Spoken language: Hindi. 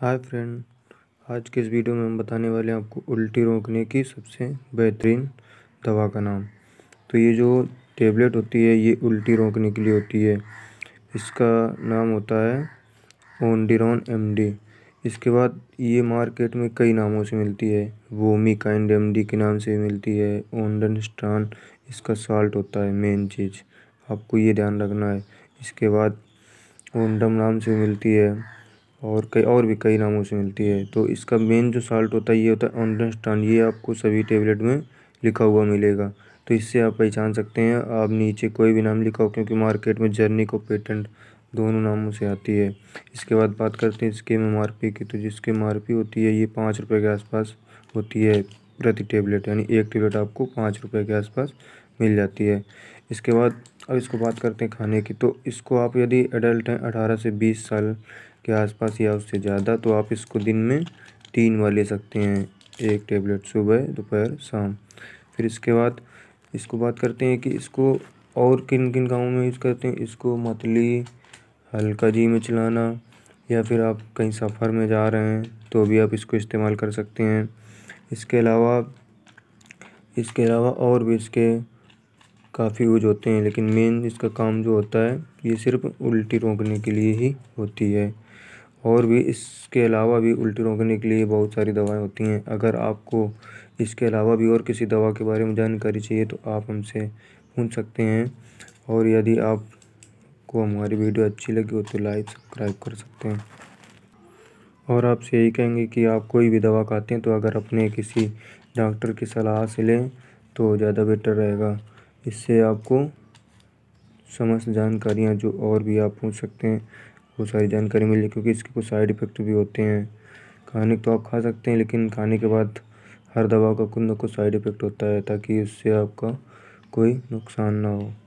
हाय फ्रेंड आज के इस वीडियो में हम बताने वाले हैं आपको उल्टी रोकने की सबसे बेहतरीन दवा का नाम तो ये जो टेबलेट होती है ये उल्टी रोकने के लिए होती है इसका नाम होता है ओनडिरॉन एमडी इसके बाद ये मार्केट में कई नामों से मिलती है वोमी काइंड एम के नाम से मिलती है ओंडन स्ट्रान इसका साल्ट होता है मेन चीज़ आपको ये ध्यान रखना है इसके बाद ओंडम नाम से मिलती है और कई और भी कई नामों से मिलती है तो इसका मेन जो साल्ट होता है ये होता है ऑनडस्टान ये आपको सभी टेबलेट में लिखा हुआ मिलेगा तो इससे आप पहचान सकते हैं आप नीचे कोई भी नाम लिखा हो क्योंकि मार्केट में जर्नी को पेटेंट दोनों नामों से आती है इसके बाद बात करते हैं इसके एम आर पी की तो जिसके एम आर पी होती है ये पाँच रुपये के आसपास होती है प्रति टेबलेट यानी एक टेबलेट आपको पाँच रुपये के आसपास मिल जाती है इसके बाद अब इसको बात करते हैं खाने की तो इसको आप यदि एडल्ट हैं अठारह से बीस साल के आसपास या उससे ज़्यादा तो आप इसको दिन में तीन बार ले सकते हैं एक टेबलेट सुबह दोपहर शाम फिर इसके बाद इसको बात करते हैं कि इसको और किन किन गाँव में यूज़ करते हैं इसको मतली हल्का जी में चलाना या फिर आप कहीं सफ़र में जा रहे हैं तो भी आप इसको इस्तेमाल कर सकते हैं इसके अलावा इसके अलावा और भी इसके काफ़ी यूज होते हैं लेकिन मेन इसका काम जो होता है ये सिर्फ उल्टी रोकने के लिए ही होती है और भी इसके अलावा भी उल्टी रोकने के लिए बहुत सारी दवाएं होती हैं अगर आपको इसके अलावा भी और किसी दवा के बारे में जानकारी चाहिए तो आप हमसे पूछ सकते हैं और यदि आपको हमारी वीडियो अच्छी लगी हो तो लाइक सब्सक्राइब कर सकते हैं और आपसे यही कहेंगे कि आप कोई भी दवा खाते हैं तो अगर अपने किसी डॉक्टर की सलाह से लें तो ज़्यादा बेटर रहेगा इससे आपको समस्त जानकारियाँ जो और भी आप पूछ सकते हैं वो सारी जानकारी मिले क्योंकि इसके कुछ साइड इफ़ेक्ट भी होते हैं खाने तो आप खा सकते हैं लेकिन खाने के बाद हर दवा का कुछ ना कुछ साइड इफ़ेक्ट होता है ताकि उससे आपका कोई नुकसान ना हो